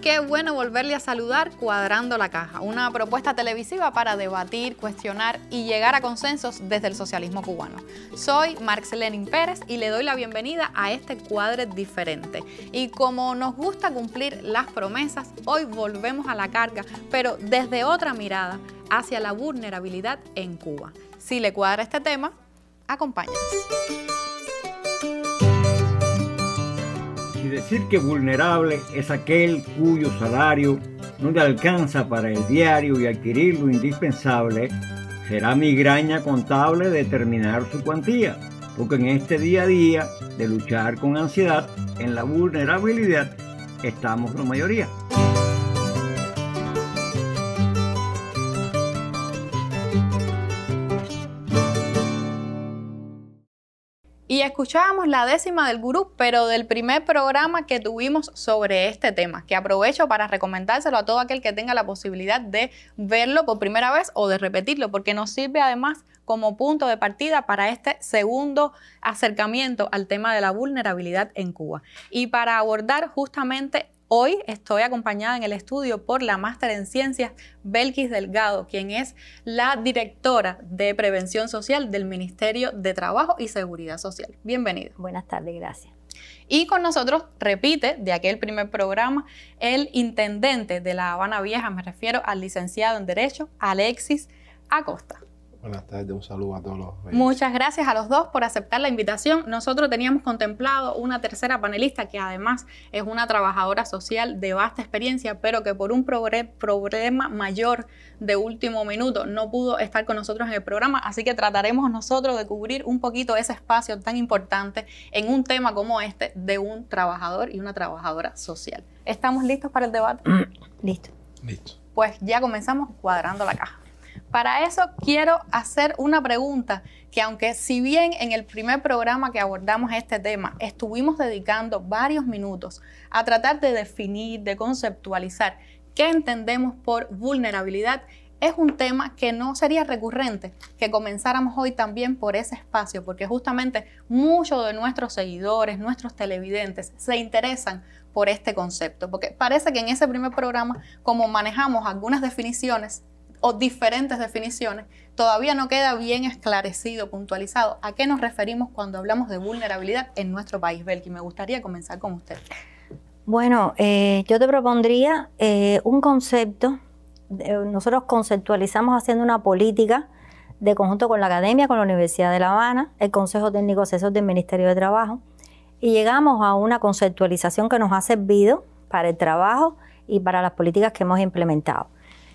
Qué bueno volverle a saludar Cuadrando la Caja, una propuesta televisiva para debatir, cuestionar y llegar a consensos desde el socialismo cubano. Soy Marx Lenin Pérez y le doy la bienvenida a este cuadre diferente. Y como nos gusta cumplir las promesas, hoy volvemos a la carga, pero desde otra mirada hacia la vulnerabilidad en Cuba. Si le cuadra este tema, acompáñanos decir que vulnerable es aquel cuyo salario no le alcanza para el diario y adquirir lo indispensable, será migraña contable determinar su cuantía, porque en este día a día de luchar con ansiedad, en la vulnerabilidad, estamos la mayoría. escuchábamos la décima del gurú, pero del primer programa que tuvimos sobre este tema, que aprovecho para recomendárselo a todo aquel que tenga la posibilidad de verlo por primera vez o de repetirlo, porque nos sirve además como punto de partida para este segundo acercamiento al tema de la vulnerabilidad en Cuba. Y para abordar justamente Hoy estoy acompañada en el estudio por la máster en ciencias Belkis Delgado, quien es la directora de Prevención Social del Ministerio de Trabajo y Seguridad Social. Bienvenida. Buenas tardes, gracias. Y con nosotros, repite, de aquel primer programa, el intendente de La Habana Vieja, me refiero al licenciado en Derecho, Alexis Acosta. Buenas tardes, un saludo a todos los. Muchas gracias a los dos por aceptar la invitación. Nosotros teníamos contemplado una tercera panelista que además es una trabajadora social de vasta experiencia, pero que por un problema mayor de último minuto no pudo estar con nosotros en el programa, así que trataremos nosotros de cubrir un poquito ese espacio tan importante en un tema como este de un trabajador y una trabajadora social. ¿Estamos listos para el debate? Listo. Listo. Pues ya comenzamos cuadrando la caja. Para eso quiero hacer una pregunta que aunque si bien en el primer programa que abordamos este tema estuvimos dedicando varios minutos a tratar de definir, de conceptualizar qué entendemos por vulnerabilidad, es un tema que no sería recurrente que comenzáramos hoy también por ese espacio, porque justamente muchos de nuestros seguidores, nuestros televidentes, se interesan por este concepto, porque parece que en ese primer programa, como manejamos algunas definiciones, o diferentes definiciones, todavía no queda bien esclarecido, puntualizado, a qué nos referimos cuando hablamos de vulnerabilidad en nuestro país, Belki. Me gustaría comenzar con usted. Bueno, eh, yo te propondría eh, un concepto. Eh, nosotros conceptualizamos haciendo una política de conjunto con la academia, con la Universidad de La Habana, el Consejo Técnico Asesor del Ministerio de Trabajo, y llegamos a una conceptualización que nos ha servido para el trabajo y para las políticas que hemos implementado.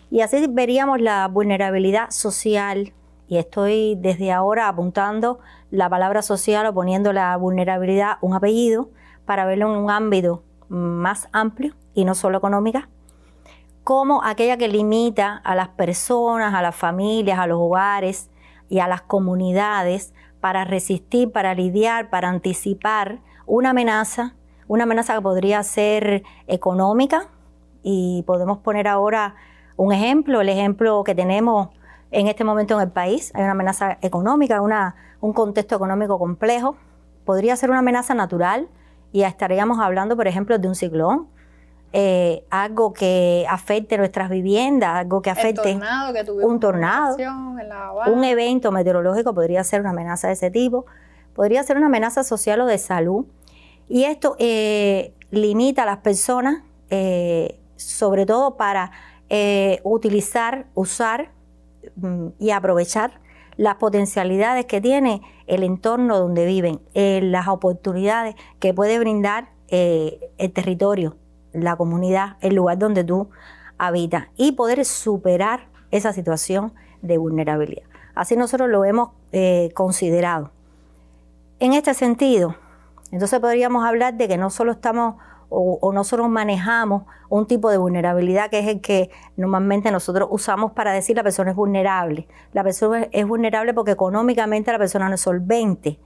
Y así veríamos la vulnerabilidad social, y estoy desde ahora apuntando la palabra social o poniendo la vulnerabilidad un apellido para verlo en un ámbito más amplio y no solo económica, como aquella que limita a las personas, a las familias, a los hogares y a las comunidades para resistir, para lidiar, para anticipar una amenaza, una amenaza que podría ser económica y podemos poner ahora un ejemplo, el ejemplo que tenemos en este momento en el país, hay una amenaza económica, una, un contexto económico complejo, podría ser una amenaza natural y estaríamos hablando, por ejemplo, de un ciclón, eh, algo que afecte nuestras viviendas, algo que afecte tornado un tornado, un evento meteorológico podría ser una amenaza de ese tipo, podría ser una amenaza social o de salud. Y esto eh, limita a las personas, eh, sobre todo para eh, utilizar, usar mm, y aprovechar las potencialidades que tiene el entorno donde viven, eh, las oportunidades que puede brindar eh, el territorio, la comunidad, el lugar donde tú habitas y poder superar esa situación de vulnerabilidad. Así nosotros lo hemos considerado. En este sentido, entonces podríamos hablar de que no solo estamos o, nosotros manejamos un tipo de vulnerabilidad que es el que normalmente nosotros usamos para decir la persona es vulnerable. La persona es vulnerable porque económicamente la persona no es solvente.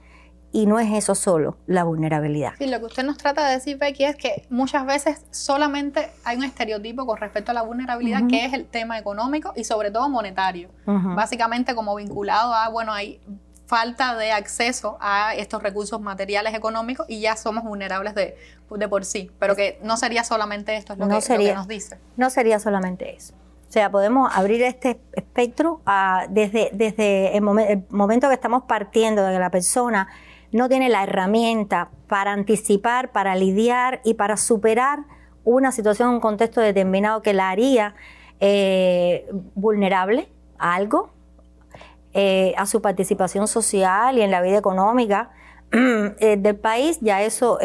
Y no es eso solo, la vulnerabilidad. Y lo que usted nos trata de decir, Becky, es que muchas veces solamente hay un estereotipo con respecto a la vulnerabilidad, que es el tema económico y sobre todo monetario. Básicamente como vinculado a, bueno, hay falta de acceso a estos recursos materiales económicos y ya somos vulnerables de de por sí, pero que no sería solamente esto, es lo, que, nos dice. No sería solamente eso. O sea, podemos abrir este espectro desde, desde el, momento que estamos partiendo de que la persona no tiene la herramienta para anticipar, para lidiar y para superar una situación, un contexto determinado que la haría eh, vulnerable a algo, eh, a su participación social y en la vida económica eh, del país, ya eso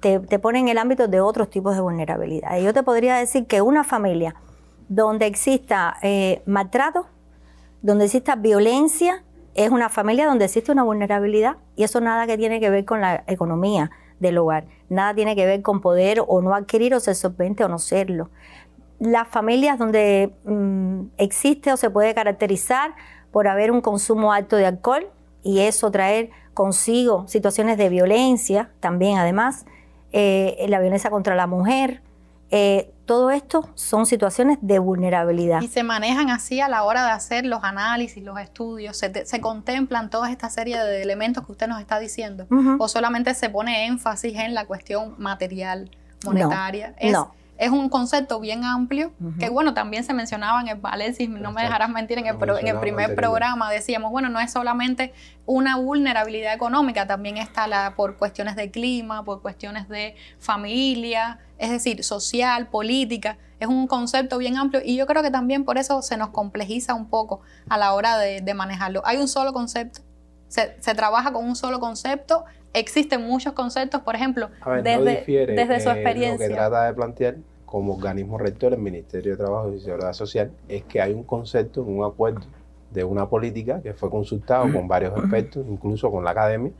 te, pone en el ámbito de otros tipos de vulnerabilidad. yo te podría decir que una familia donde exista eh, maltrato, donde exista violencia, es una familia donde existe una vulnerabilidad y eso nada que tiene que ver con la economía del hogar, nada tiene que ver con poder o no adquirir o ser solvente o no serlo. Las familias donde mm, existe o se puede caracterizar por haber un consumo alto de alcohol y eso traer consigo situaciones de violencia también además, eh, la violencia contra la mujer. Eh, todo esto son situaciones de vulnerabilidad. Y se manejan así a la hora de hacer los análisis, los estudios, se, se contemplan toda esta serie de elementos que usted nos está diciendo, o solamente se pone énfasis en la cuestión material, monetaria. no es un concepto bien amplio, que bueno, también se mencionaba en el no me dejarás mentir, en en el primer programa decíamos, bueno, no es solamente una vulnerabilidad económica, también está la por cuestiones de clima, por cuestiones de familia, es decir, social, política, es un concepto bien amplio y yo creo que también por eso se nos complejiza un poco a la hora de, manejarlo. Hay un solo concepto, se, trabaja con un solo concepto existen muchos conceptos, por ejemplo, desde, su experiencia. Eh, lo que trata de plantear como organismo rector el Ministerio de Trabajo y Seguridad Social es que hay un concepto, un acuerdo de una política que fue consultado con varios expertos, incluso con la academia,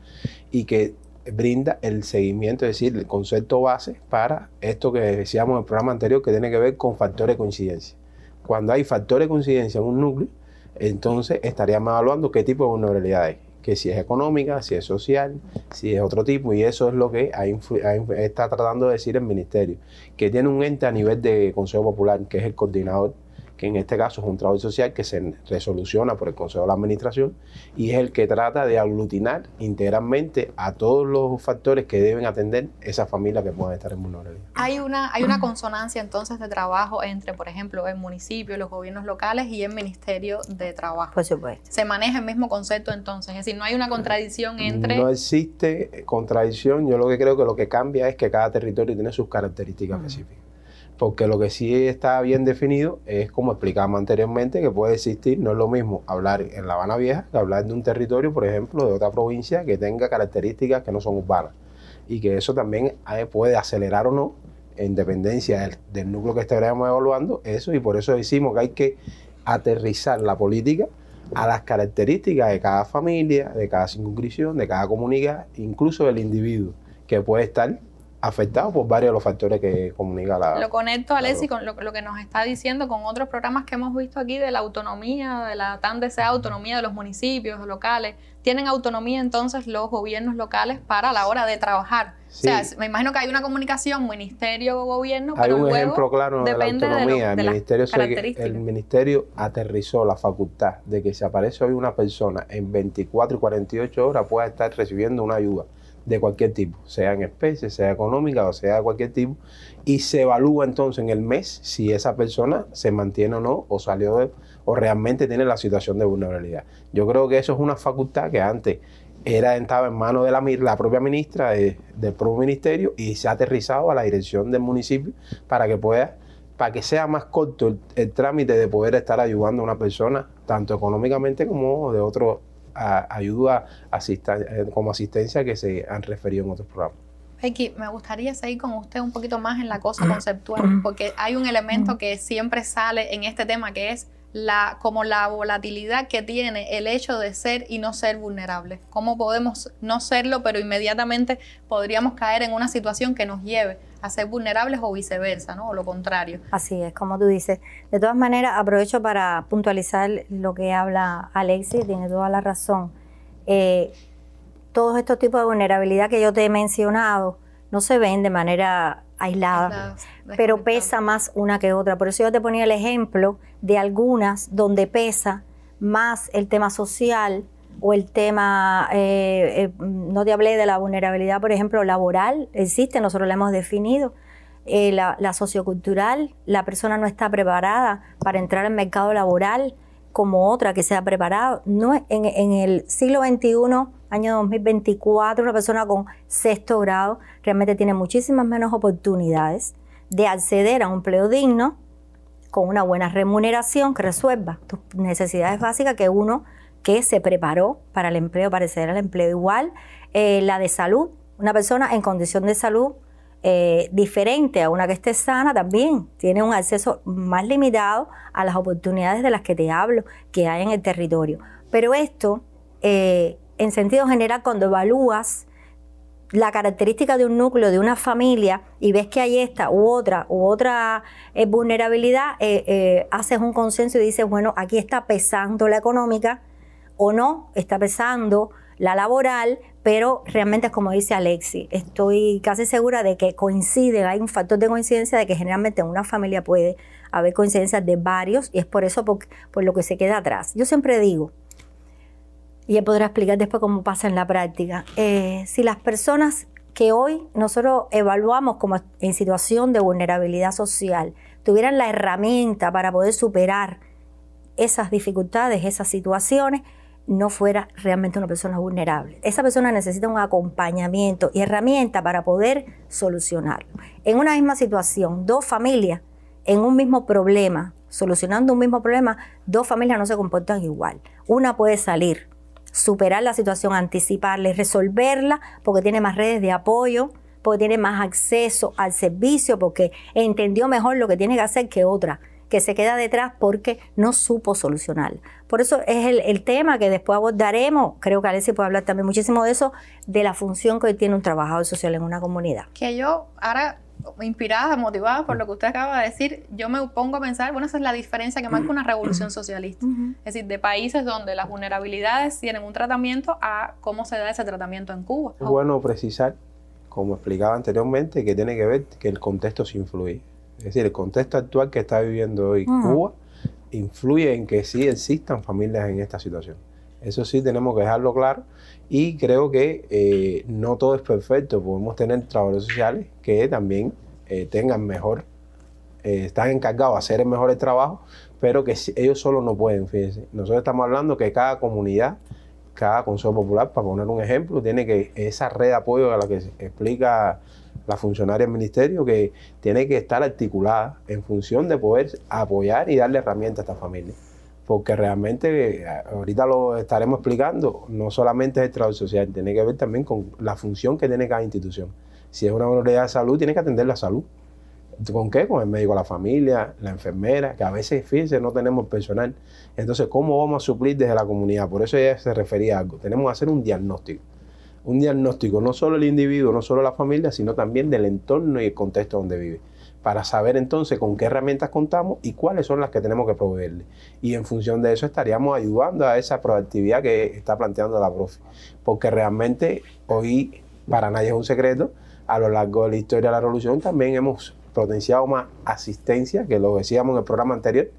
y que brinda el seguimiento, es decir, el concepto base para esto que decíamos en el programa anterior que tiene que ver con factores de coincidencia. Cuando hay factores de coincidencia en un núcleo, entonces estaríamos evaluando qué tipo de vulnerabilidad hay que si es económica, si es social, si es otro tipo, y eso es lo que está tratando de decir el ministerio, que tiene un ente a nivel de Consejo Popular, que es el coordinador que en este caso es un trabajo social que se resoluciona por el Consejo de la Administración y es el que trata de aglutinar integralmente a todos los factores que deben atender esa familia que pueda estar en vulnerabilidad. Hay una, hay una consonancia entonces de trabajo entre, por ejemplo, el municipio, los gobiernos locales y el Ministerio de Trabajo. Por supuesto. Se maneja el mismo concepto entonces, es decir, no hay una contradicción entre... No existe contradicción, yo lo que creo que lo que cambia es que cada territorio tiene sus características específicas porque lo que sí está bien definido es, como explicábamos anteriormente, que puede existir, no es lo mismo hablar en La Habana Vieja que hablar de un territorio, por ejemplo, de otra provincia que tenga características que no son urbanas. Y que eso también eh, puede acelerar o no, en dependencia del, núcleo que estaremos evaluando, eso, y por eso decimos que hay que aterrizar la política a las características de cada familia, de cada circunscripción, de cada comunidad, incluso del individuo, que puede estar afectado por varios de los factores que comunica la... Lo conecto, Alessi, con lo, que nos está diciendo con otros programas que hemos visto aquí de la autonomía, de la tan deseada autonomía de los municipios, locales. ¿Tienen autonomía entonces los gobiernos locales para la hora de trabajar? O sea, me imagino que hay una comunicación ministerio-gobierno, o pero Hay un ejemplo claro de la autonomía. el, ministerio el ministerio aterrizó la facultad de que si aparece hoy una persona en 24 y 48 horas pueda estar recibiendo una ayuda de cualquier tipo, sea en especie, sea económica o sea de cualquier tipo, y se evalúa entonces en el mes si esa persona se mantiene o no, o salió o realmente tiene la situación de vulnerabilidad. Yo creo que eso es una facultad que antes era, estaba en manos de la, propia ministra, del propio ministerio, y se ha aterrizado a la dirección del municipio para que pueda para que sea más corto el, el, trámite de poder estar ayudando a una persona, tanto económicamente como de otro, ayuda eh, como asistencia que se han referido en otros programas. Becky, me gustaría seguir con usted un poquito más en la cosa conceptual, porque hay un elemento que siempre sale en este tema que es la, como la volatilidad que tiene el hecho de ser y no ser vulnerable. ¿Cómo podemos no serlo, pero inmediatamente podríamos caer en una situación que nos lleve a ser vulnerables o viceversa, ¿no? O lo contrario. Así es, como tú dices. De todas maneras, aprovecho para puntualizar lo que habla Alexis, tiene toda la razón. Eh, todos estos tipos de vulnerabilidad que yo te he mencionado no se ven de manera aislada, pero pesa más una que otra. Por eso yo te ponía el ejemplo de algunas donde pesa más el tema social, o el tema, eh, eh, no te hablé de la vulnerabilidad, por ejemplo, laboral, existe, nosotros la hemos definido, eh, la, sociocultural, la persona no está preparada para entrar al mercado laboral como otra que sea preparada. No, en, en el siglo XXI, año 2024, una persona con sexto grado realmente tiene muchísimas menos oportunidades de acceder a un empleo digno con una buena remuneración que resuelva tus necesidades básicas que uno que se preparó para el empleo, para acceder al empleo igual. Eh, la de salud, una persona en condición de salud eh, diferente a una que esté sana también tiene un acceso más limitado a las oportunidades de las que te hablo que hay en el territorio. Pero esto, eh, en sentido general, cuando evalúas la característica de un núcleo, de una familia, y ves que hay esta u otra u otra vulnerabilidad, haces un consenso y dices, bueno, aquí está pesando la económica, o no, está pesando la laboral, pero realmente es como dice Alexi, estoy casi segura de que coinciden, hay un factor de coincidencia de que generalmente en una familia puede haber coincidencias de varios y es por eso por, lo que se queda atrás. Yo siempre digo, y él podrá explicar después cómo pasa en la práctica, eh, si las personas que hoy nosotros evaluamos como en situación de vulnerabilidad social tuvieran la herramienta para poder superar esas dificultades, esas situaciones, no fuera realmente una persona vulnerable. Esa persona necesita un acompañamiento y herramienta para poder solucionarlo. En una misma situación, dos familias en un mismo problema, solucionando un mismo problema, dos familias no se comportan igual. Una puede salir, superar la situación, anticiparla y resolverla porque tiene más redes de apoyo, porque tiene más acceso al servicio, porque entendió mejor lo que tiene que hacer que otra que se queda detrás porque no supo solucionar. Por eso es el, tema que después abordaremos, creo que Alessia puede hablar también muchísimo de eso, de la función que hoy tiene un trabajador social en una comunidad. Que yo ahora inspirada, motivada por lo que usted acaba de decir, yo me pongo a pensar, bueno, esa es la diferencia que marca una revolución socialista. Es decir, de países donde las vulnerabilidades tienen un tratamiento a cómo se da ese tratamiento en Cuba. Bueno, precisar, como explicaba anteriormente, que tiene que ver que el contexto se influye. Es decir, el contexto actual que está viviendo hoy Cuba influye en que sí existan familias en esta situación. Eso sí tenemos que dejarlo claro y creo que eh, no todo es perfecto. Podemos tener trabajadores sociales que también eh, tengan mejor, eh, están encargados de hacer el mejor trabajo, pero que ellos solo no pueden, fíjense. Nosotros estamos hablando que cada comunidad, cada consejo popular, para poner un ejemplo, tiene que esa red de apoyo a la que explica la funcionaria del ministerio que tiene que estar articulada en función de poder apoyar y darle herramientas a esta familia. Porque realmente, eh, ahorita lo estaremos explicando, no solamente es el trabajo social, tiene que ver también con la función que tiene cada institución. Si es una autoridad de salud, tiene que atender la salud. ¿Con qué? Con el médico de la familia, la enfermera, que a veces, difícil, no tenemos personal. Entonces, ¿cómo vamos a suplir desde la comunidad? Por eso ella se refería a algo. Tenemos que hacer un diagnóstico un diagnóstico no solo del individuo, no solo la familia, sino también del entorno y el contexto donde vive, para saber entonces con qué herramientas contamos y cuáles son las que tenemos que proveerle. Y en función de eso estaríamos ayudando a esa proactividad que está planteando la profe, porque realmente hoy, para nadie es un secreto, a lo largo de la historia de la revolución también hemos potenciado más asistencia, que lo decíamos en el programa anterior,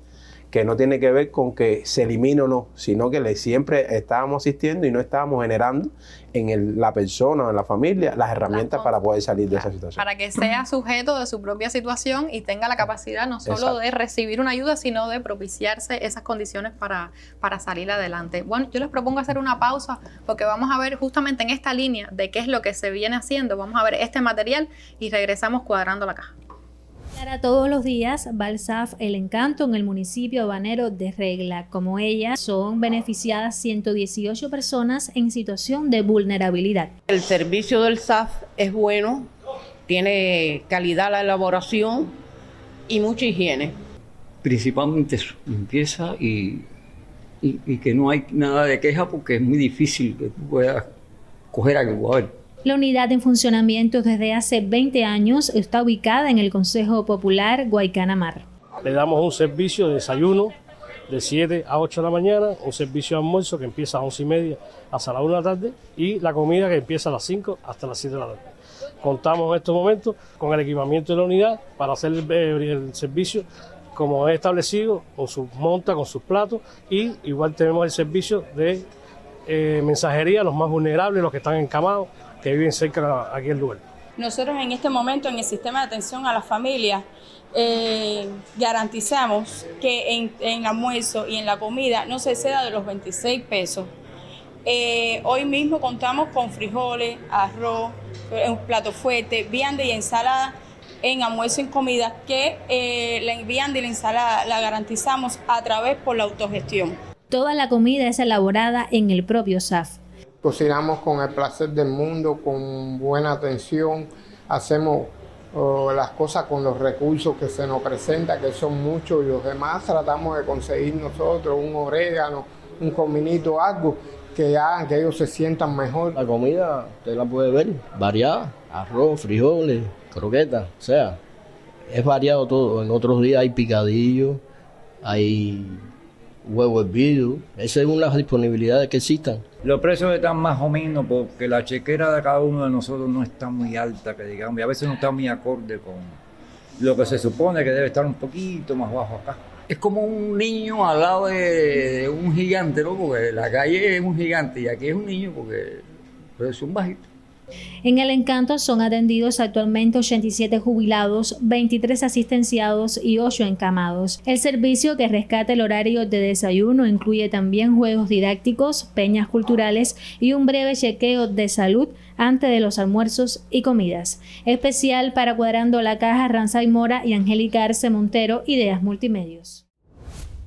que no tiene que ver con que se elimine o no, sino que le, siempre estábamos asistiendo y no estábamos generando en la persona o en la familia las herramientas para poder salir de esa situación. Para que sea sujeto de su propia situación y tenga la capacidad no solo de recibir una ayuda, sino de propiciarse esas condiciones para, para salir adelante. Bueno, yo les propongo hacer una pausa porque vamos a ver justamente en esta línea de qué es lo que se viene haciendo, vamos a ver este material y regresamos cuadrando la caja. Para todos los días, Balsaf El Encanto en el municipio habanero de Regla. Como ella, son beneficiadas 118 personas en situación de vulnerabilidad. El servicio del SAF es bueno, tiene calidad la elaboración y mucha higiene. Principalmente limpieza y, que no hay nada de queja porque es muy difícil que tú puedas coger algo. La unidad en funcionamiento desde hace 20 años está ubicada en el Consejo Popular Guaycanamar. Le damos un servicio de desayuno de 7 a 8 de la mañana, un servicio de almuerzo que empieza a 11 y media hasta la 1 de la tarde y la comida que empieza a las 5 hasta las 7 de la tarde. Contamos en estos momentos con el equipamiento de la unidad para hacer eh, el, servicio como es establecido, con sus montas, con sus platos y igual tenemos el servicio de eh, mensajería a los más vulnerables, los que están encamados, que viven cerca aquí el lugar. Nosotros en este momento en el sistema de atención a las familias eh, garantizamos que en, almuerzo y en la comida no se exceda de los 26 pesos. Eh, hoy mismo contamos con frijoles, arroz, eh, un plato fuerte, ...viande y ensalada en almuerzo y en comida que la viande y la ensalada la garantizamos a través por la autogestión. Toda la comida es elaborada en el propio SAF cocinamos con el placer del mundo, con buena atención, hacemos las cosas con los recursos que se nos presenta que son muchos, y los demás tratamos de conseguir nosotros un orégano, un cominito, algo que hagan que ellos se sientan mejor. La comida, usted la puede ver, variada, arroz, frijoles, croquetas, o sea, es variado todo. En otros días hay picadillo, hay huevo hervido. Esa es una disponibilidad que existan. Los precios están más o menos porque la chequera de cada uno de nosotros no está muy alta, que digamos, y a veces no está muy acorde con lo que se supone que debe estar un poquito más bajo acá. Es como un niño al lado de, un gigante, ¿no? Porque la calle es un gigante y aquí es un niño porque pero es un bajito. En el encanto son atendidos actualmente 87 jubilados, 23 asistenciados y 8 encamados. El servicio que rescata el horario de desayuno incluye también juegos didácticos, peñas culturales y un breve chequeo de salud antes de los almuerzos y comidas. Especial para Cuadrando la Caja, Ranzay Mora y Angélica Arce Montero, Ideas Multimedios.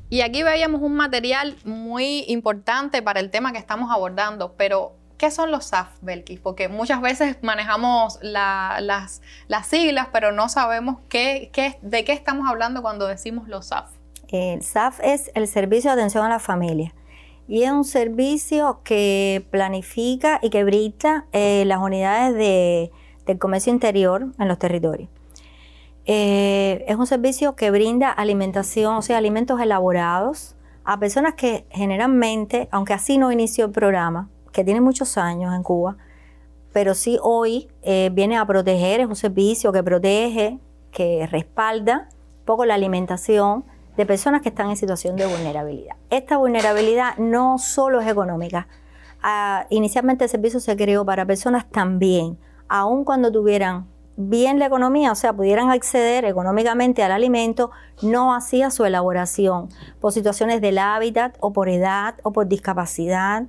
Y aquí veíamos un material muy importante para el tema que estamos abordando, pero ¿Qué son los SAF, Belkis? Porque muchas veces manejamos las, siglas, pero no sabemos de qué estamos hablando cuando decimos los SAF. El SAF es el Servicio de Atención a la Familia y es un servicio que planifica y que brinda eh, las unidades del comercio interior en los territorios. Eh, es un servicio que brinda alimentación, o sea, alimentos elaborados a personas que generalmente, aunque así no inició el programa, que tiene muchos años en Cuba, pero sí hoy eh, viene a proteger, es un servicio que protege, que respalda un poco la alimentación de personas que están en situación de vulnerabilidad. Esta vulnerabilidad no solo es económica. Ah, inicialmente el servicio se creó para personas también, aun cuando tuvieran bien la economía, o sea, pudieran acceder económicamente al alimento, no hacía su elaboración por situaciones del hábitat o por edad o por discapacidad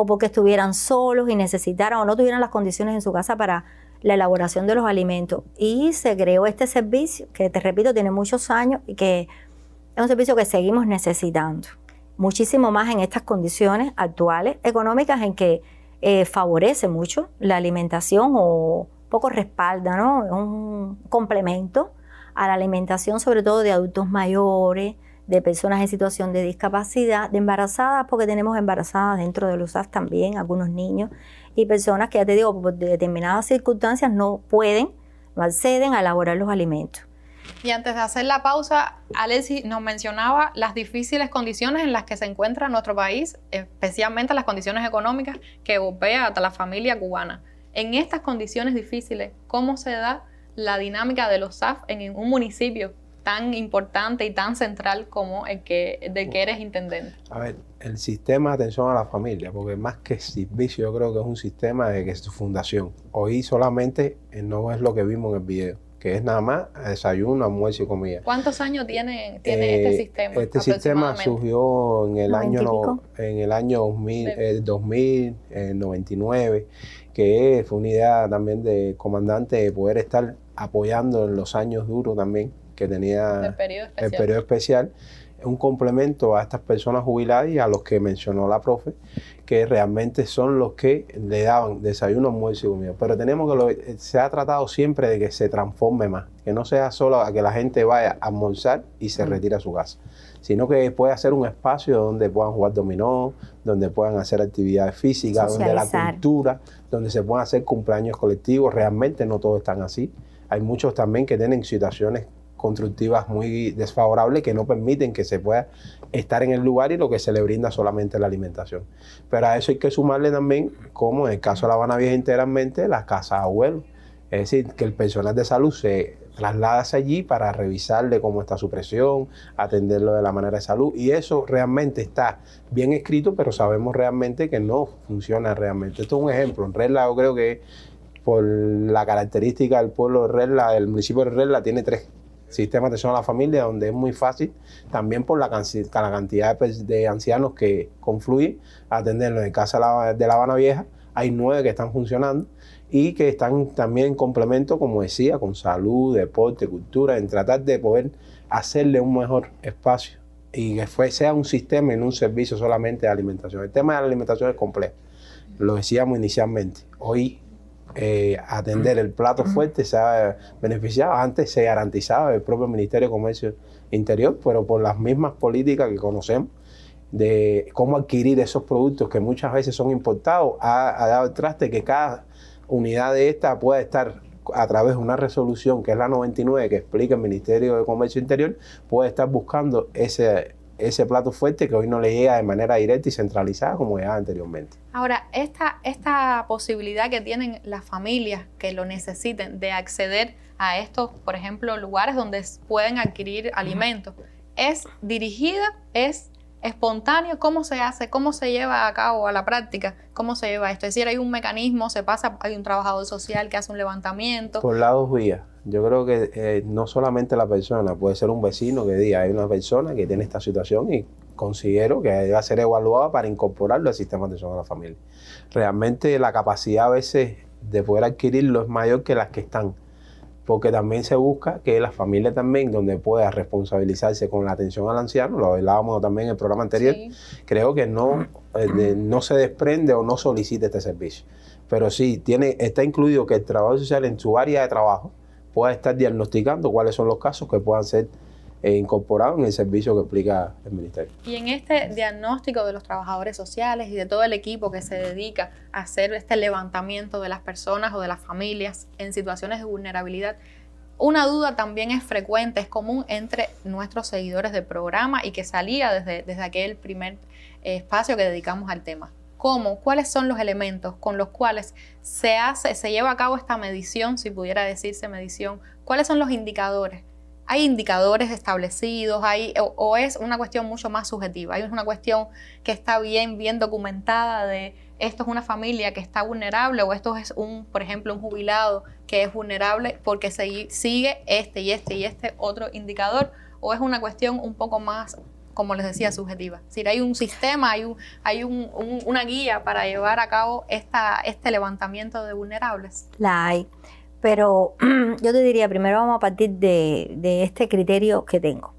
o porque estuvieran solos y necesitaran o no tuvieran las condiciones en su casa para la elaboración de los alimentos. Y se creó este servicio que, te repito, tiene muchos años y que es un servicio que seguimos necesitando. Muchísimo más en estas condiciones actuales económicas en que eh, favorece mucho la alimentación o poco respalda, ¿no? Es un complemento a la alimentación, sobre todo de adultos mayores, de personas en situación de discapacidad, de embarazadas, porque tenemos embarazadas dentro de los SAF también, algunos niños, y personas que ya te digo, por determinadas circunstancias no pueden, no acceden a elaborar los alimentos. Y antes de hacer la pausa, Alexis nos mencionaba las difíciles condiciones en las que se encuentra nuestro país, especialmente las condiciones económicas que golpea a la familia cubana. En estas condiciones difíciles, ¿cómo se da la dinámica de los SAF en un municipio tan importante y tan central como el que, de que eres intendente? A ver, el sistema de atención a la familia, porque más que servicio, yo creo que es un sistema de que es tu fundación. Hoy solamente eh, no es lo que vimos en el video, que es nada más desayuno, almuerzo y comida. ¿Cuántos años tiene, tiene este eh, sistema? Este sistema surgió en el año en el año 2000, el 2000 99, que fue una idea también de comandante de poder estar apoyando en los años duros también que tenía el periodo especial, un complemento a estas personas jubiladas y a los que mencionó la profe, que realmente son los que le daban desayuno, muy y Pero tenemos que lo, eh, se ha tratado siempre de que se transforme más, que no sea solo a que la gente vaya a almorzar y se retire a su casa, sino que puede ser un espacio donde puedan jugar dominó, donde puedan hacer actividades físicas, donde la cultura, donde se puedan hacer cumpleaños colectivos. Realmente no todos están así. Hay muchos también que tienen situaciones constructivas muy desfavorables que no permiten que se pueda estar en el lugar y lo que se le brinda solamente la alimentación. Pero a eso hay que sumarle también, como en el caso de La Habana Vieja integralmente, las casas abuelo Es decir, que el personal de salud se traslada hacia allí para revisarle cómo está su presión, atenderlo de la manera de salud. Y eso realmente está bien escrito, pero sabemos realmente que no funciona realmente. Esto es un ejemplo. En regla yo creo que por la característica del pueblo de Regla, del municipio de Regla, tiene tres sistema de atención a la familia, donde es muy fácil, también por la, cantidad de, ancianos que confluyen a atenderlos. En casa de La Habana Vieja, hay nueve que están funcionando y que están también en complemento, como decía, con salud, deporte, cultura, en tratar de poder hacerle un mejor espacio y que fue, sea un sistema y no un servicio solamente de alimentación. El tema de la alimentación es complejo, lo decíamos inicialmente. Hoy eh, atender el plato fuerte se ha beneficiado. Antes se garantizaba el propio Ministerio de Comercio Interior, pero por las mismas políticas que conocemos de cómo adquirir esos productos que muchas veces son importados, ha, ha dado el traste que cada unidad de esta pueda estar a través de una resolución que es la 99 que explica el Ministerio de Comercio Interior, puede estar buscando ese, ese plato fuerte que hoy no le llega de manera directa y centralizada como llegaba anteriormente. Ahora, esta, esta posibilidad que tienen las familias que lo necesiten de acceder a estos, por ejemplo, lugares donde pueden adquirir alimentos, ¿es dirigida? ¿Es espontánea? ¿Cómo se hace? ¿Cómo se lleva a cabo a la práctica? ¿Cómo se lleva esto? Es decir, hay un mecanismo, se pasa, hay un trabajador social que hace un levantamiento. Por lados vías. Yo creo que eh, no solamente la persona, puede ser un vecino que diga, hay una persona que tiene esta situación y considero que debe ser evaluada para incorporarlo al sistema de atención a la familia. Realmente la capacidad a veces de poder adquirirlo es mayor que las que están, porque también se busca que la familia también, donde pueda responsabilizarse con la atención al anciano, lo hablábamos también en el programa anterior, creo que no, eh, no se desprende o no solicite este servicio. Pero sí, tiene, está incluido que el trabajo social en su área de trabajo, pueda estar diagnosticando cuáles son los casos que puedan ser eh, incorporados en el servicio que explica el ministerio. Y en este diagnóstico de los trabajadores sociales y de todo el equipo que se dedica a hacer este levantamiento de las personas o de las familias en situaciones de vulnerabilidad, una duda también es frecuente, es común entre nuestros seguidores del programa y que salía desde, desde aquel primer eh, espacio que dedicamos al tema cómo, cuáles son los elementos con los cuales se hace, se lleva a cabo esta medición, si pudiera decirse medición, cuáles son los indicadores. Hay indicadores establecidos, o, es una cuestión mucho más subjetiva, hay una cuestión que está bien, bien documentada de esto es una familia que está vulnerable o esto es un, por ejemplo, un jubilado que es vulnerable porque se sigue este y este y este otro indicador o es una cuestión un poco más como les decía, subjetiva. Es hay un sistema, hay, un, una guía para llevar a cabo este levantamiento de vulnerables. La hay. Pero yo te diría, primero vamos a partir de, este criterio que tengo.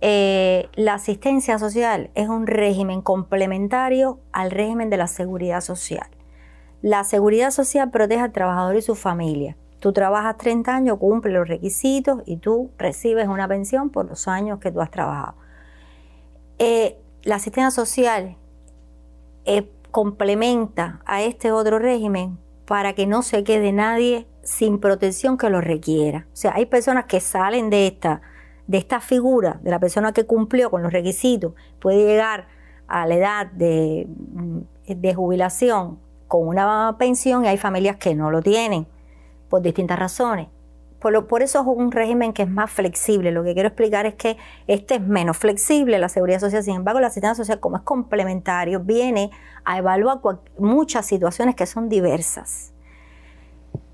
Eh, la asistencia social es un régimen complementario al régimen de la seguridad social. La seguridad social protege al trabajador y su familia. Tú trabajas 30 años, cumples los requisitos y tú recibes una pensión por los años que tú has trabajado. Eh, la asistencia social eh, complementa a este otro régimen para que no se quede nadie sin protección que lo requiera. O sea, hay personas que salen de esta, de esta figura, de la persona que cumplió con los requisitos, puede llegar a la edad de mm, jubilación con una pensión y hay familias que no lo tienen por distintas razones. Por, eso es un régimen que es más flexible. Lo que quiero explicar es que este es menos flexible, la seguridad social. Sin embargo, la asistencia social, como es complementario, viene a evaluar muchas situaciones que son diversas.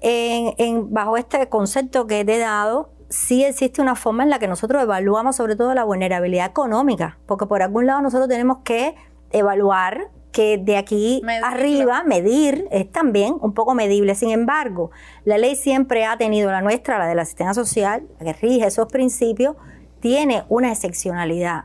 En, bajo este concepto que he dado, sí existe una forma en la que nosotros evaluamos sobre todo la vulnerabilidad económica, porque por algún lado nosotros tenemos que evaluar que de aquí arriba medir es también un poco medible. Sin embargo, la ley siempre ha tenido la nuestra, la de la asistencia social, la que rige esos principios, tiene una excepcionalidad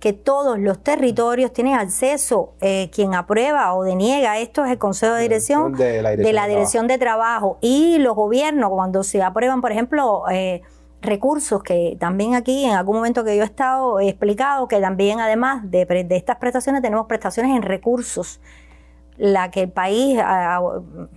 que todos los territorios tienen acceso. Eh, quien aprueba o deniega esto es el Consejo de Dirección de la Dirección de, trabajo. Y los gobiernos, cuando se aprueban, por ejemplo, eh, recursos que también aquí, en algún momento que yo he estado, he explicado que también además de, estas prestaciones tenemos prestaciones en recursos la que el país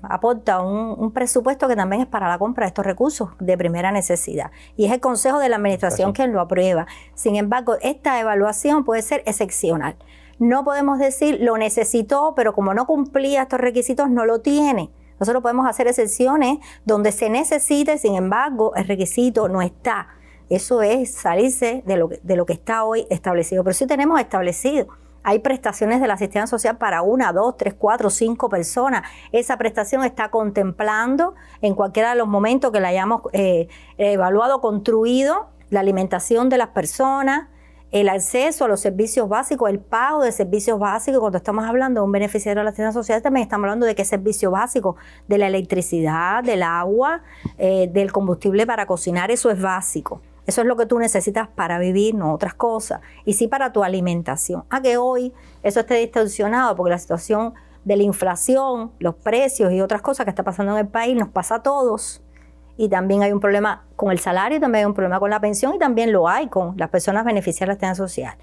aporta un, presupuesto que también es para la compra de estos recursos de primera necesidad. Y es el Consejo de la Administración quien lo aprueba. Sin embargo, esta evaluación puede ser excepcional. No podemos decir lo necesitó, pero como no cumplía estos requisitos, no lo tiene. Nosotros podemos hacer excepciones donde se necesite, sin embargo, el requisito no está. Eso es salirse de lo que, de lo que está hoy establecido. Pero sí tenemos establecido hay prestaciones de la asistencia social para una, dos, tres, cuatro, cinco personas. Esa prestación está contemplando en cualquiera de los momentos que la hayamos eh, evaluado, construido, la alimentación de las personas, el acceso a los servicios básicos, el pago de servicios básicos. Cuando estamos hablando de un beneficiario de la tienda social, también estamos hablando de qué servicio básico, de la electricidad, del agua, eh, del combustible para cocinar, eso es básico. Eso es lo que tú necesitas para vivir, no otras cosas. Y sí para tu alimentación. A ah, que hoy eso esté distorsionado porque la situación de la inflación, los precios y otras cosas que está pasando en el país nos pasa a todos y también hay un problema con el salario, también hay un problema con la pensión y también lo hay con las personas beneficiarias de la social.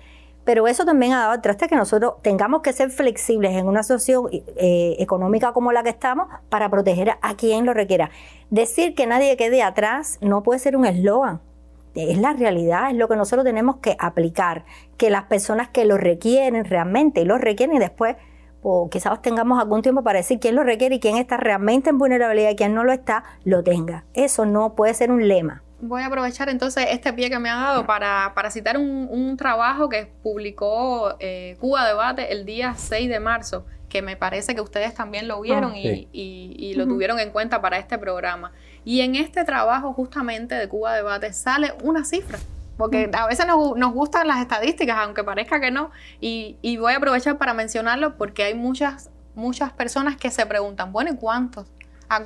Pero eso también ha dado el traste que nosotros tengamos que ser flexibles en una asociación eh, económica como la que estamos para proteger a quien lo requiera. Decir que nadie quede atrás no puede ser un eslogan. Es la realidad, es lo que nosotros tenemos que aplicar, que las personas que lo requieren realmente y lo requieren y después o quizás tengamos algún tiempo para decir quién lo requiere y quién está realmente en vulnerabilidad y quién no lo está, lo tenga. Eso no puede ser un lema. Voy a aprovechar entonces este pie que me ha dado para, citar un, trabajo que publicó eh, Cuba Debate el día 6 de marzo, que me parece que ustedes también lo vieron ah, y, lo tuvieron en cuenta para este programa. Y en este trabajo justamente de Cuba Debate sale una cifra porque mm. a veces nos, gustan las estadísticas, aunque parezca que no, y, voy a aprovechar para mencionarlo porque hay muchas, muchas personas que se preguntan, bueno, ¿y cuántos?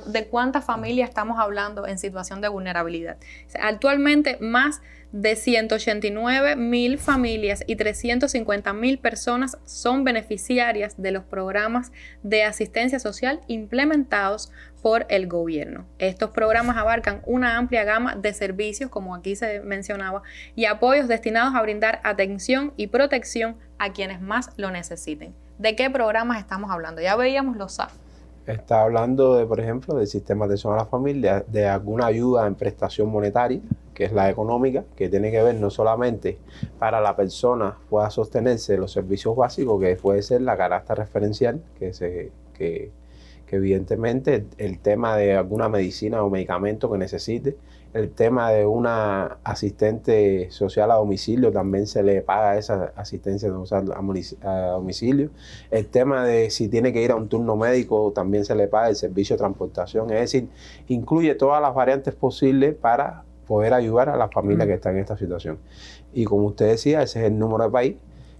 ¿De cuántas familias estamos hablando en situación de vulnerabilidad? actualmente más de 189 mil familias y 350 mil personas son beneficiarias de los programas de asistencia social implementados por el gobierno. Estos programas abarcan una amplia gama de servicios, como aquí se mencionaba, y apoyos destinados a brindar atención y protección a quienes más lo necesiten. ¿De qué programas estamos hablando? Ya veíamos los SAF. Está hablando, de, por ejemplo, del sistema de atención a la familia, de alguna ayuda en prestación monetaria, que es la económica, que tiene que ver no solamente para la persona pueda sostenerse los servicios básicos, que puede ser la carácter referencial, que se que que evidentemente el tema de alguna medicina o medicamento que necesite, el tema de una asistente social a domicilio, también se le paga esa asistencia a domicilio, el tema de si tiene que ir a un turno médico, también se le paga el servicio de transportación, es decir, incluye todas las variantes posibles para poder ayudar a las familias mm. que están en esta situación. Y como usted decía, ese es el número de país.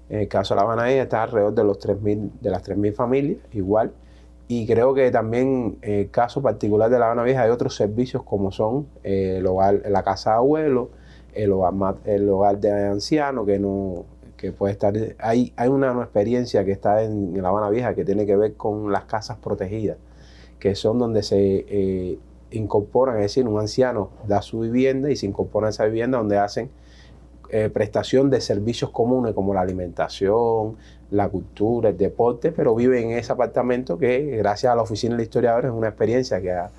En el caso de La Habana está alrededor de, los de las 3.000 familias, igual. Y creo que también, el eh, caso particular de La Habana Vieja, hay otros servicios como son eh, la casa de abuelo, el hogar, el hogar de anciano, que no que puede estar. Hay, hay una, experiencia que está en, La Habana Vieja que tiene que ver con las casas protegidas, que son donde se eh, incorporan, es decir, un anciano da su vivienda y se incorpora a esa vivienda donde hacen eh, prestación de servicios comunes como la alimentación, la cultura, el deporte, pero vive en ese apartamento que gracias a la oficina del historiador es una experiencia que ha,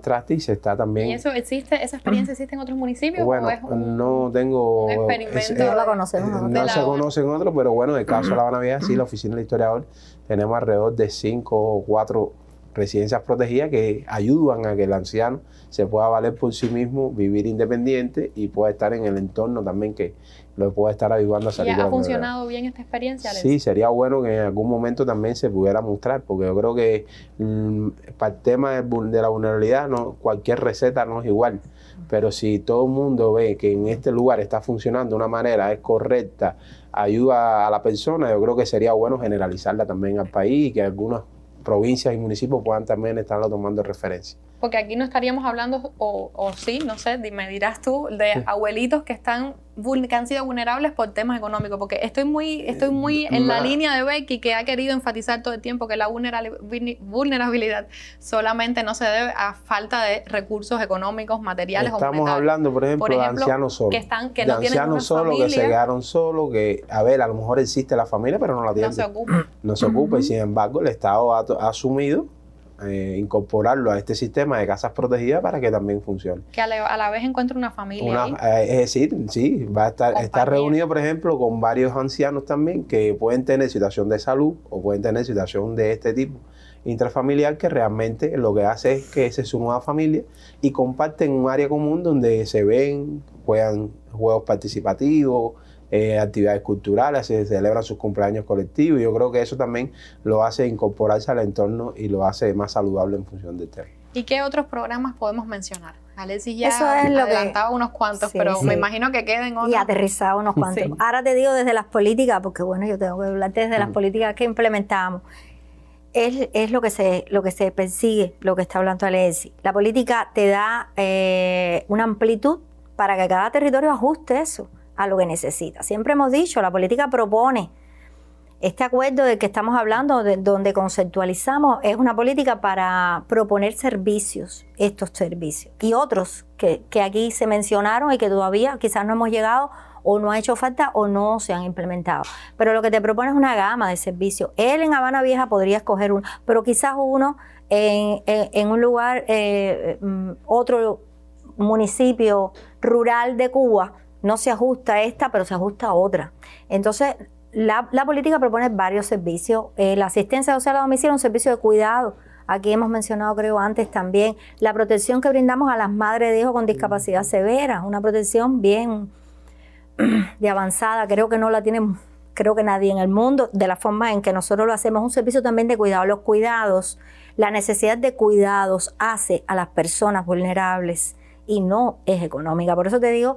traste y se está también. ¿Y eso existe, esa experiencia existe en otros municipios? Bueno, no tengo. Un experimento. no la conocemos. No se conocen otros, pero bueno, en el caso de La Habana Vieja, sí, la oficina del historiador, tenemos alrededor de cinco o cuatro residencias protegidas que ayudan a que el anciano se pueda valer por sí mismo, vivir independiente y pueda estar en el entorno también que lo pueda estar ayudando a salir. ¿Y ¿Ha funcionado bien esta experiencia? Sí, sería bueno que en algún momento también se pudiera mostrar, porque yo creo que mm, para el tema de, la vulnerabilidad, no, cualquier receta no es igual, pero si todo el mundo ve que en este lugar está funcionando de una manera, es correcta, ayuda a la persona, yo creo que sería bueno generalizarla también al país y que algunos provincias y municipios puedan también estarlo tomando referencia porque aquí no estaríamos hablando, o, sí, no sé, me dirás tú, de abuelitos que, están, que han sido vulnerables por temas económicos, porque estoy muy, estoy muy eh, en la, línea de Becky, que ha querido enfatizar todo el tiempo que la vulnerabilidad solamente no se debe a falta de recursos económicos, materiales o hablando, Estamos hablando, por ejemplo, de ancianos solos. están, de no ancianos solos, que se quedaron solos, que, a ver, a lo mejor existe la familia, pero no la tienen. No se ocupa. No se ocupa, y sin embargo, el Estado ha asumido eh, incorporarlo a este sistema de casas protegidas para que también funcione. Que a la, vez encuentre una familia. es eh, eh, decir, sí, va a estar está reunido, por ejemplo, con varios ancianos también que pueden tener situación de salud o pueden tener situación de este tipo intrafamiliar que realmente lo que hace es que se suma a familia y comparten un área común donde se ven, juegan juegos participativos, eh, actividades culturales, se celebran sus cumpleaños colectivos. Yo creo que eso también lo hace incorporarse al entorno y lo hace más saludable en función de tema. ¿Y qué otros programas podemos mencionar? Alexis ya Eso es lo adelantaba unos cuantos, pero me imagino que queden otros. Y aterrizado unos cuantos. Ahora te digo desde las políticas, porque bueno, yo tengo que hablar desde las mm. políticas que implementamos. Es, es, lo, que se, lo que se persigue, lo que está hablando Alexis. La política te da eh, una amplitud para que cada territorio ajuste eso a lo que necesita. Siempre hemos dicho, la política propone este acuerdo del que estamos hablando, de, donde conceptualizamos, es una política para proponer servicios, estos servicios, y otros que, aquí se mencionaron y que todavía quizás no hemos llegado o no ha hecho falta o no se han implementado. Pero lo que te propone es una gama de servicios. Él en Habana Vieja podría escoger uno, pero quizás uno en, un lugar, eh, mm, otro municipio rural de Cuba no se ajusta a esta, pero se ajusta a otra. Entonces, la, política propone varios servicios. Eh, la asistencia social a domicilio es un servicio de cuidado. Aquí hemos mencionado, creo, antes también la protección que brindamos a las madres de hijos con discapacidad mm. severa, una protección bien de avanzada, creo que no la tiene creo que nadie en el mundo, de la forma en que nosotros lo hacemos, un servicio también de cuidado. Los cuidados, la necesidad de cuidados hace a las personas vulnerables y no es económica. Por eso te digo,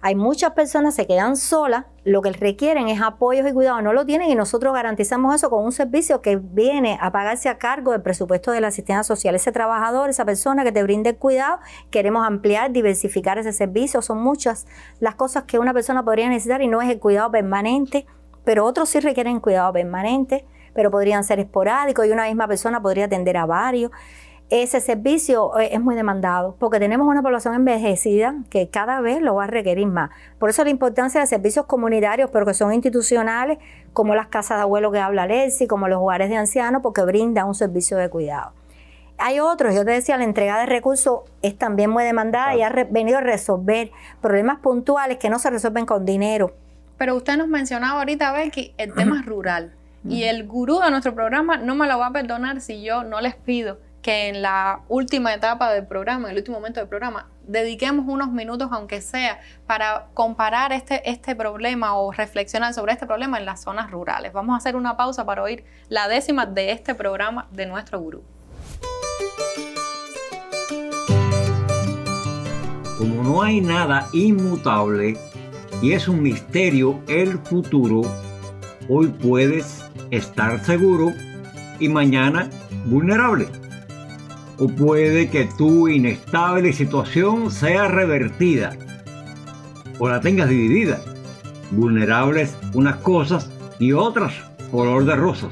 hay muchas personas que se quedan solas, lo que requieren es apoyos y cuidados, no lo tienen y nosotros garantizamos eso con un servicio que viene a pagarse a cargo del presupuesto de la asistencia social. Ese trabajador, esa persona que te brinde el cuidado, queremos ampliar, diversificar ese servicio. Son muchas las cosas que una persona podría necesitar y no es el cuidado permanente, pero otros sí requieren cuidado permanente, pero podrían ser esporádicos y una misma persona podría atender a varios ese servicio eh, es muy demandado, porque tenemos una población envejecida que cada vez lo va a requerir más. Por eso la importancia de servicios comunitarios, pero que son institucionales, como las casas de abuelo que habla Lessi, como los hogares de ancianos, porque brinda un servicio de cuidado. Hay otros, yo te decía, la entrega de recursos es también muy demandada y ha venido a resolver problemas puntuales que no se resuelven con dinero. Pero usted nos mencionaba ahorita, Becky, el tema rural. Y el gurú de nuestro programa no me lo va a perdonar si yo no les pido que en la última etapa del programa, en el último momento del programa, dediquemos unos minutos, aunque sea, para comparar este, este problema o reflexionar sobre este problema en las zonas rurales. Vamos a hacer una pausa para oír la décima de este programa de nuestro gurú. Como no hay nada inmutable y es un misterio el futuro, hoy puedes estar seguro y mañana vulnerable o puede que tu inestable situación sea revertida o la tengas dividida. Vulnerables unas cosas y otras color de rosas.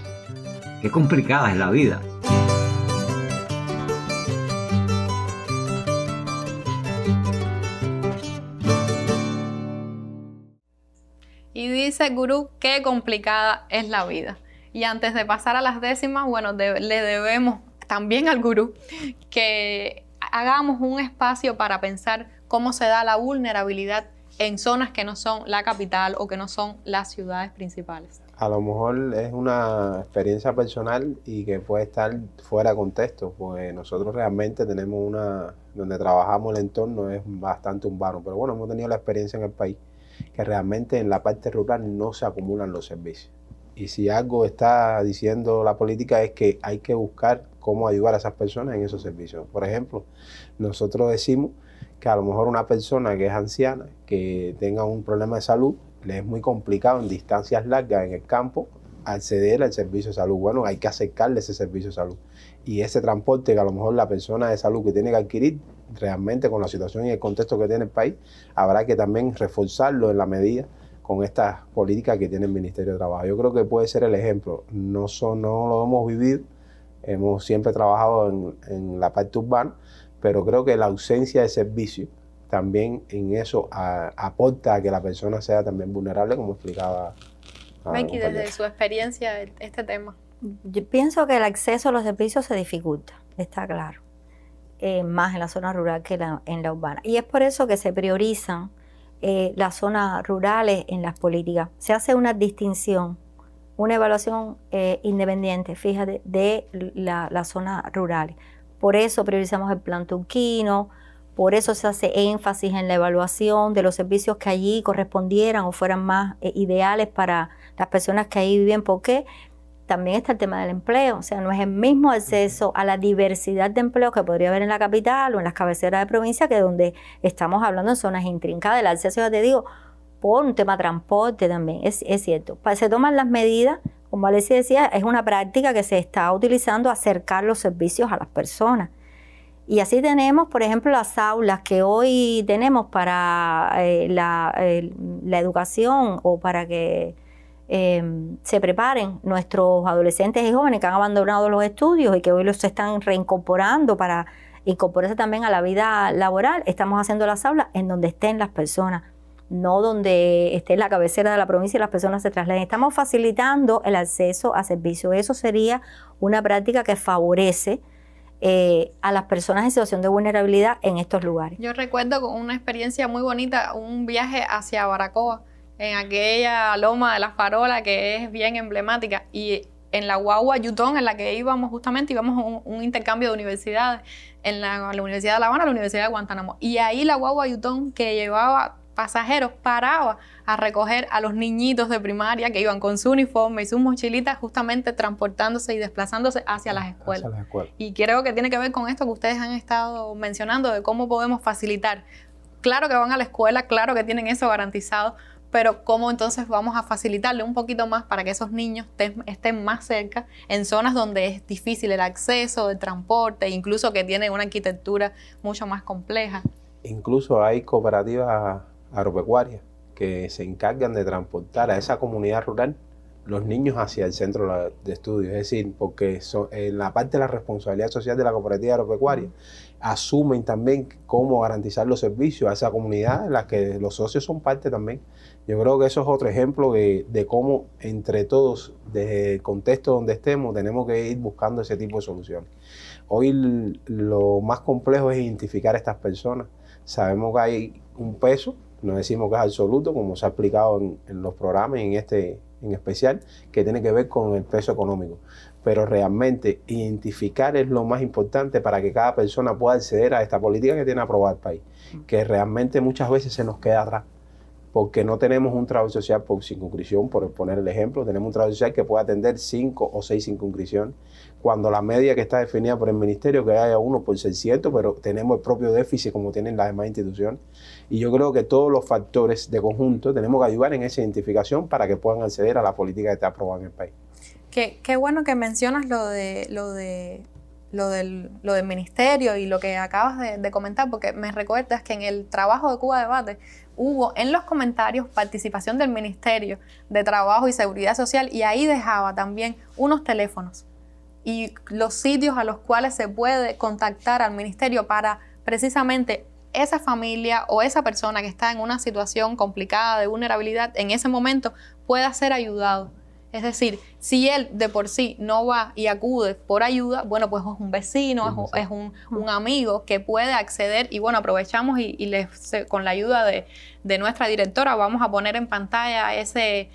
Qué complicada es la vida. Y dice Gurú, qué complicada es la vida. Y antes de pasar a las décimas, bueno, le debemos también al gurú, que hagamos un espacio para pensar cómo se da la vulnerabilidad en zonas que no son la capital o que no son las ciudades principales. A lo mejor es una experiencia personal y que puede estar fuera de contexto, porque nosotros realmente tenemos una, donde trabajamos el entorno es bastante un urbano, pero bueno, hemos tenido la experiencia en el país que realmente en la parte rural no se acumulan los servicios. Y si algo está diciendo la política es que hay que buscar cómo ayudar a esas personas en esos servicios. Por ejemplo, nosotros decimos que a lo mejor una persona que es anciana, que tenga un problema de salud, le es muy complicado en distancias largas en el campo acceder al servicio de salud. Bueno, hay que acercarle ese servicio de salud. Y ese transporte que a lo mejor la persona de salud que tiene que adquirir, realmente con la situación y el contexto que tiene el país, habrá que también reforzarlo en la medida con estas políticas que tiene el Ministerio de Trabajo. Yo creo que puede ser el ejemplo. No, no lo hemos vivido, hemos siempre trabajado en, la parte urbana, pero creo que la ausencia de servicio también en eso aporta a que la persona sea también vulnerable, como explicaba. Ah, Mikey, desde su experiencia, este tema. Yo pienso que el acceso a los servicios se dificulta, está claro, eh, más en la zona rural que en la urbana. Y es por eso que se priorizan eh, las zonas rurales en las políticas. Se hace una distinción, una evaluación eh, independiente, fíjate, de las la zonas rurales. Por eso priorizamos el plan turquino, por eso se hace énfasis en la evaluación de los servicios que allí correspondieran o fueran más eh, ideales para las personas que ahí viven. ¿Por qué? también está el tema del empleo, o sea, no es el mismo acceso a la diversidad de empleo que podría haber en la capital o en las cabeceras de provincia que donde estamos hablando en zonas intrincadas. El acceso, ya te digo, por un tema de transporte también, es, es cierto. Se toman las medidas, como Alessia decía, es una práctica que se está utilizando acercar los servicios a las personas. Y así tenemos, por ejemplo, las aulas que hoy tenemos para eh, la educación o para que eh, se preparen nuestros adolescentes y jóvenes que han abandonado los estudios y que hoy los están reincorporando para incorporarse también a la vida laboral. Estamos haciendo las aulas en donde estén las personas, no donde esté la cabecera de la provincia y las personas se trasladen. Estamos facilitando el acceso a servicios. Eso sería una práctica que favorece eh, a las personas en situación de vulnerabilidad en estos lugares. Yo recuerdo con una experiencia muy bonita un viaje hacia Baracoa en aquella loma de la farola que es bien emblemática. Y en la guagua Yutón, en la que íbamos justamente, íbamos a un, intercambio de universidades, en la, Universidad de La Habana, la Universidad de Guantánamo. Y ahí la guagua Yutón, que llevaba pasajeros, paraba a recoger a los niñitos de primaria que iban con su uniforme y sus mochilitas, justamente transportándose y desplazándose Hacia las escuelas. Y creo que tiene que ver con esto que ustedes han estado mencionando, de cómo podemos facilitar. Claro que van a la escuela, claro que tienen eso garantizado, pero cómo entonces vamos a facilitarle un poquito más para que esos niños estén, más cerca en zonas donde es difícil el acceso, el transporte, incluso que tienen una arquitectura mucho más compleja. Incluso hay cooperativas agropecuarias que se encargan de transportar a esa comunidad rural los niños hacia el centro de estudios, es decir, porque en la parte de la responsabilidad social de la cooperativa agropecuaria asumen también cómo garantizar los servicios a esa comunidad en la que los socios son parte también. Yo creo que eso es otro ejemplo de, cómo entre todos, desde el contexto donde estemos, tenemos que ir buscando ese tipo de soluciones. Hoy lo más complejo es identificar a estas personas. Sabemos que hay un peso, no decimos que es absoluto, como se ha explicado en, en los programas y en este, en especial que tiene que ver con el peso económico. Pero realmente identificar es lo más importante para que cada persona pueda acceder a esta política que tiene aprobada el país, que realmente muchas veces se nos queda atrás porque no tenemos un trabajo social por circunscripción, por poner el ejemplo, tenemos un trabajo social que puede atender cinco o seis circunscripciones, cuando la media que está definida por el ministerio que haya uno por pues ser cierto, pero tenemos el propio déficit como tienen las demás instituciones. Y yo creo que todos los factores de conjunto tenemos que ayudar en esa identificación para que puedan acceder a la política que está aprobada en el país. Qué, bueno que mencionas lo de lo de lo del, lo del ministerio y lo que acabas de, de, comentar, porque me recuerdas que en el trabajo de Cuba Debate hubo en los comentarios participación del Ministerio de Trabajo y Seguridad Social y ahí dejaba también unos teléfonos y los sitios a los cuales se puede contactar al ministerio para precisamente esa familia o esa persona que está en una situación complicada de vulnerabilidad en ese momento pueda ser ayudado. Es decir, si él de por sí no va y acude por ayuda, bueno, pues es un vecino, es, un, amigo que puede acceder y bueno, aprovechamos y, con la ayuda de, nuestra directora vamos a poner en pantalla ese,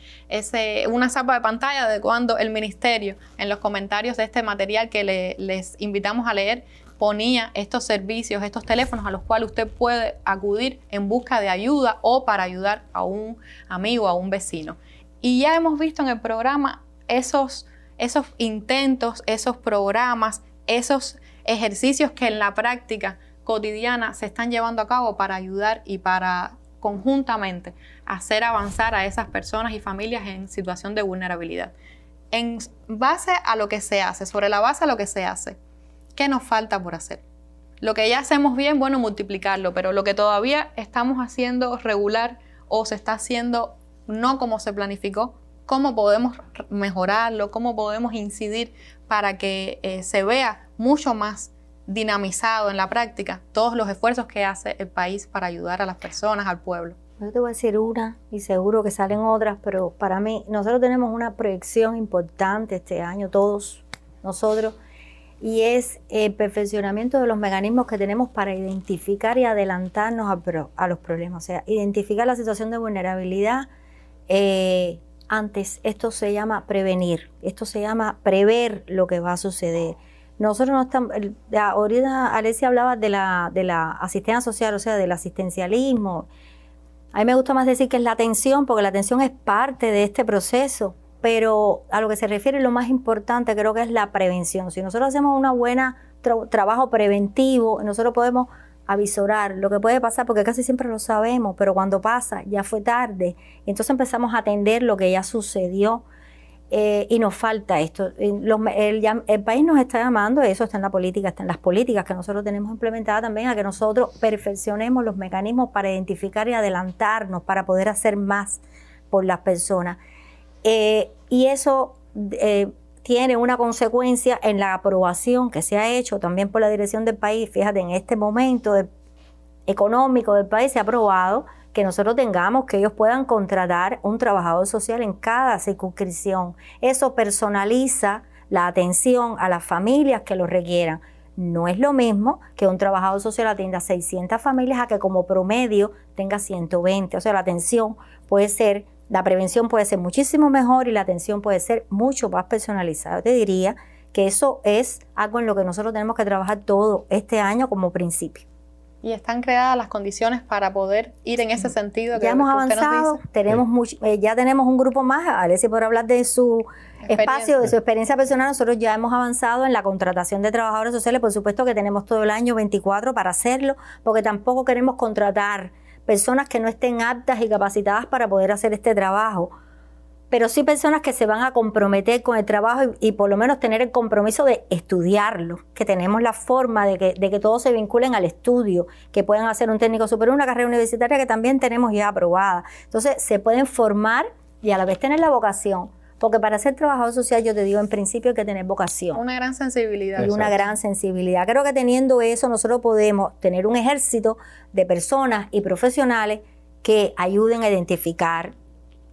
una zapa de pantalla de cuando el ministerio en los comentarios de este material que les invitamos a leer ponía estos servicios, estos teléfonos a los cuales usted puede acudir en busca de ayuda o para ayudar a un amigo, a un vecino. Y ya hemos visto en el programa esos, esos intentos, esos programas, esos ejercicios que en la práctica cotidiana se están llevando a cabo para ayudar y para conjuntamente hacer avanzar a esas personas y familias en situación de vulnerabilidad. En base a lo que se hace, sobre la base a lo que se hace, ¿qué nos falta por hacer? Lo que ya hacemos bien, bueno, multiplicarlo, pero lo que todavía estamos haciendo regular o se está haciendo no como se planificó, cómo podemos mejorarlo, cómo podemos incidir para que eh, se vea mucho más dinamizado en la práctica todos los esfuerzos que hace el país para ayudar a las personas, al pueblo. Yo te voy a decir una y seguro que salen otras, pero para mí, nosotros tenemos una proyección importante este año, todos nosotros, y es el perfeccionamiento de los mecanismos que tenemos para identificar y adelantarnos a, a los problemas, o sea, identificar la situación de vulnerabilidad, eh, antes. Esto se llama prevenir, esto se llama prever lo que va a suceder. Nosotros no estamos, ahorita Alessia hablaba de la, de la asistencia social, o sea, del asistencialismo. A mí me gusta más decir que es la atención, porque la atención es parte de este proceso, pero a lo que se refiere lo más importante creo que es la prevención. Si nosotros hacemos un buen trabajo preventivo, nosotros podemos avisorar lo que puede pasar, porque casi siempre lo sabemos, pero cuando pasa ya fue tarde. Entonces empezamos a atender lo que ya sucedió eh, y nos falta esto. el, país nos está llamando, eso está en la política, está en las políticas que nosotros tenemos implementadas también, a que nosotros perfeccionemos los mecanismos para identificar y adelantarnos, para poder hacer más por las personas. Eh, y eso... Eh, tiene una consecuencia en la aprobación que se ha hecho también por la dirección del país. Fíjate, en este momento económico del país se ha aprobado que nosotros tengamos, que ellos puedan contratar un trabajador social en cada circunscripción. Eso personaliza la atención a las familias que lo requieran. No es lo mismo que un trabajador social atienda 600 familias a que como promedio tenga 120. O sea, la atención puede ser la prevención puede ser muchísimo mejor y la atención puede ser mucho más personalizada. Yo te diría que eso es algo en lo que nosotros tenemos que trabajar todo este año como principio. Y están creadas las condiciones para poder ir en ese sentido. Que ya hemos avanzado, tenemos eh, ya tenemos un grupo más. Alessi por hablar de su espacio, de su experiencia personal. Nosotros ya hemos avanzado en la contratación de trabajadores sociales. Por supuesto que tenemos todo el año 24 para hacerlo, porque tampoco queremos contratar personas que no estén aptas y capacitadas para poder hacer este trabajo, pero sí personas que se van a comprometer con el trabajo y, por lo menos tener el compromiso de estudiarlo, que tenemos la forma de que, de que todos se vinculen al estudio, que puedan hacer un técnico superior, una carrera universitaria que también tenemos ya aprobada. Entonces se pueden formar y a la vez tener la vocación porque para ser trabajador social, yo te digo, en principio hay que tener vocación. Una gran sensibilidad. Y una gran sensibilidad. Creo que teniendo eso, nosotros podemos tener un ejército de personas y profesionales que ayuden a identificar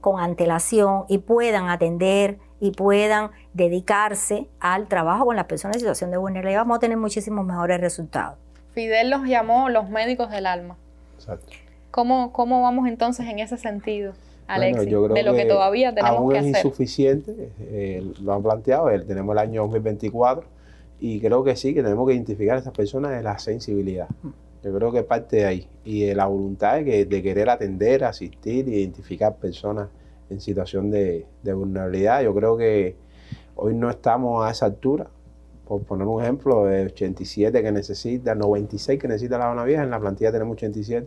con antelación y puedan atender y puedan dedicarse al trabajo con las personas en situación de vulnerabilidad, vamos a tener muchísimos mejores resultados. Fidel los llamó los médicos del alma. Exacto. ¿Cómo, cómo vamos entonces en ese sentido? Alexis, de lo que, todavía tenemos aún que es insuficiente, eh, lo han planteado, eh, tenemos el año 2024 y creo que sí, que tenemos que identificar a esas personas de la sensibilidad. Yo creo que parte de ahí y de la voluntad de, querer atender, asistir, identificar personas en situación de, vulnerabilidad. Yo creo que hoy no estamos a esa altura, por poner un ejemplo, de 87 que necesita, 96 que necesita la zona Vieja, en la plantilla tenemos 87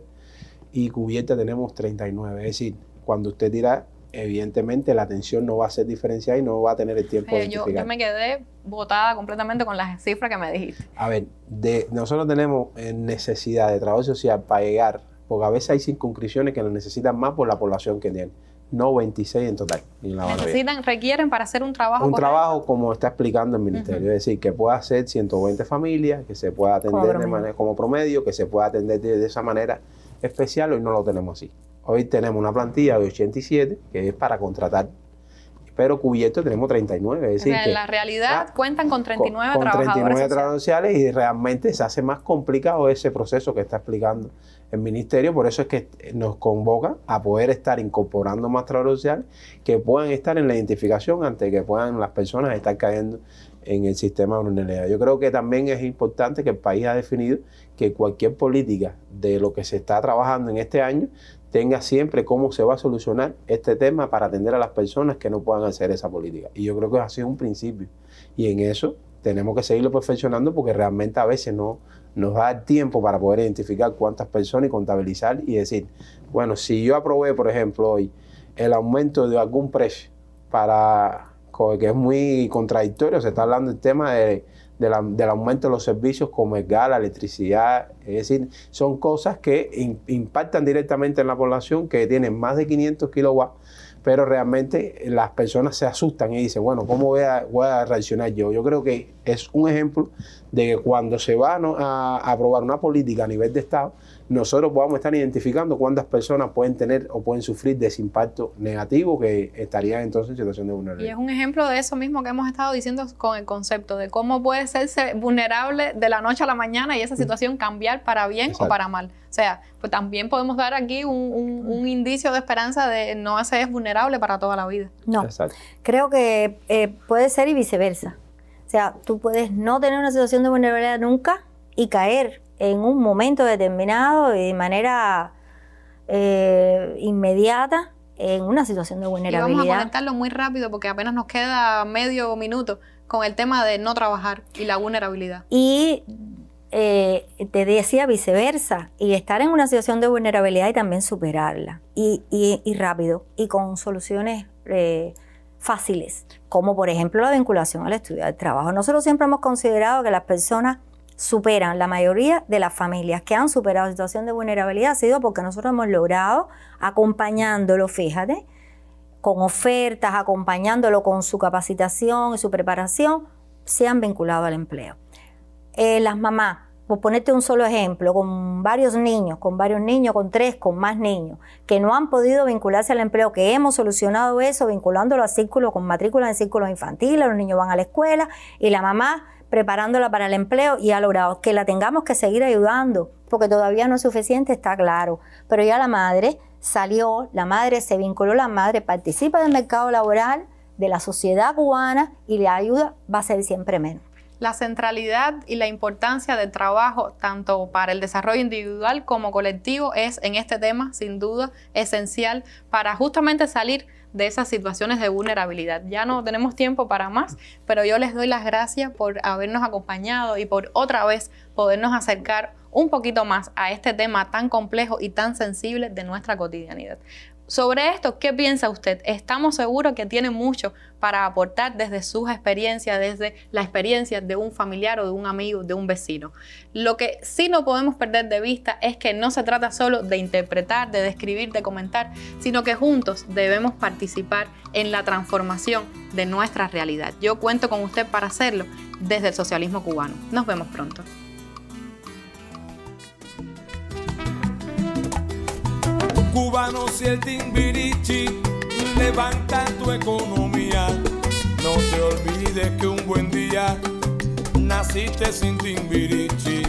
y cubierta tenemos 39. Es decir, cuando usted tira, evidentemente la atención no va a ser diferenciada y no va a tener el tiempo de yo, yo, me quedé botada completamente con las cifras que me dijiste. A ver, de, nosotros tenemos eh, necesidad de trabajo social para llegar, porque a veces hay circunscripciones que lo necesitan más por la población que tienen. No 26 en total. necesitan, requieren para hacer un trabajo. Un trabajo como está explicando el ministerio, es decir, que pueda hacer 120 familias, que se pueda atender como de manera como promedio, que se pueda atender de, de esa manera especial, hoy no lo tenemos así. Hoy tenemos una plantilla de 87, que es para contratar, pero cubierto tenemos 39. decir, en la realidad cuentan con 39 trabajadores 39 trabajadores sociales y realmente se hace más complicado ese proceso que está explicando el ministerio. Por eso es que nos convoca a poder estar incorporando más trabajadores sociales que puedan estar en la identificación antes que puedan las personas estar cayendo en el sistema de vulnerabilidad. Yo creo que también es importante que el país ha definido que cualquier política de lo que se está trabajando en este año tenga siempre cómo se va a solucionar este tema para atender a las personas que no puedan hacer esa política. Y yo creo que ha sido un principio. Y en eso tenemos que seguirlo perfeccionando porque realmente a veces no nos da tiempo para poder identificar cuántas personas y contabilizar y decir, bueno, si yo aprobé, por ejemplo, hoy el aumento de algún precio para que es muy contradictorio, se está hablando el tema de del, aumento de los servicios como el gas, la electricidad, es decir, son cosas que impactan directamente en la población que tiene más de 500 kilowatts pero realmente las personas se asustan y dicen, bueno, ¿cómo voy a, reaccionar yo? Yo creo que es un ejemplo de que cuando se va a aprobar una política a nivel de Estado, nosotros podamos estar identificando cuántas personas pueden tener o pueden sufrir de ese impacto negativo que estaría entonces en situación de vulnerabilidad. Y es un ejemplo de eso mismo que hemos estado diciendo con el concepto de cómo puede ser vulnerable de la noche a la mañana y esa mm. situación cambiar para bien o para mal. O sea, pues también podemos dar aquí un, mm. indicio de esperanza de no ser vulnerable para toda la vida. No, creo que eh, puede ser y viceversa. O sea, tú puedes no tener una situación de vulnerabilidad nunca y caer en un momento determinado y de manera eh, inmediata en una situación de vulnerabilidad. Y vamos a comentarlo muy rápido porque apenas nos queda medio minuto con el tema de no trabajar y la vulnerabilidad. Y eh, te decía viceversa, y estar en una situación de vulnerabilidad y también superarla, y, rápido, y con soluciones eh, fáciles, como por ejemplo la vinculación al estudio del trabajo. Nosotros siempre hemos considerado que las personas superan la mayoría de las familias que han superado situación de vulnerabilidad ha sido porque nosotros hemos logrado acompañándolo, fíjate, con ofertas, acompañándolo con su capacitación y su preparación, se han vinculado al empleo. Eh, las mamás, por ponerte un solo ejemplo, con varios niños, con varios niños, con tres, con más niños, que no han podido vincularse al empleo, que hemos solucionado eso vinculándolo a círculos, con matrículas en círculos infantiles, los niños van a la escuela y la mamá preparándola para el empleo y ha logrado que la tengamos que seguir ayudando, porque todavía no es suficiente, está claro. Pero ya la madre salió, la madre se vinculó, la madre participa del mercado laboral, de la sociedad cubana y la ayuda va a ser siempre menos la centralidad y la importancia del trabajo, tanto para el desarrollo individual como colectivo, es en este tema, sin duda, esencial para justamente salir de esas situaciones de vulnerabilidad. Ya no tenemos tiempo para más, pero yo les doy las gracias por habernos acompañado y por otra vez podernos acercar un poquito más a este tema tan complejo y tan sensible de nuestra cotidianidad. Sobre esto, ¿qué piensa usted? Estamos seguros que tiene mucho para aportar desde sus experiencias, desde la experiencia de un familiar o de un amigo, de un vecino. Lo que sí no podemos perder de vista es que no se trata solo de interpretar, de describir, de comentar, sino que juntos debemos participar en la transformación de nuestra realidad. Yo cuento con usted para hacerlo desde el socialismo cubano. Nos vemos pronto. cubanos y el timbirichi levantan tu economía. No te olvides que un buen día naciste sin timbirichi.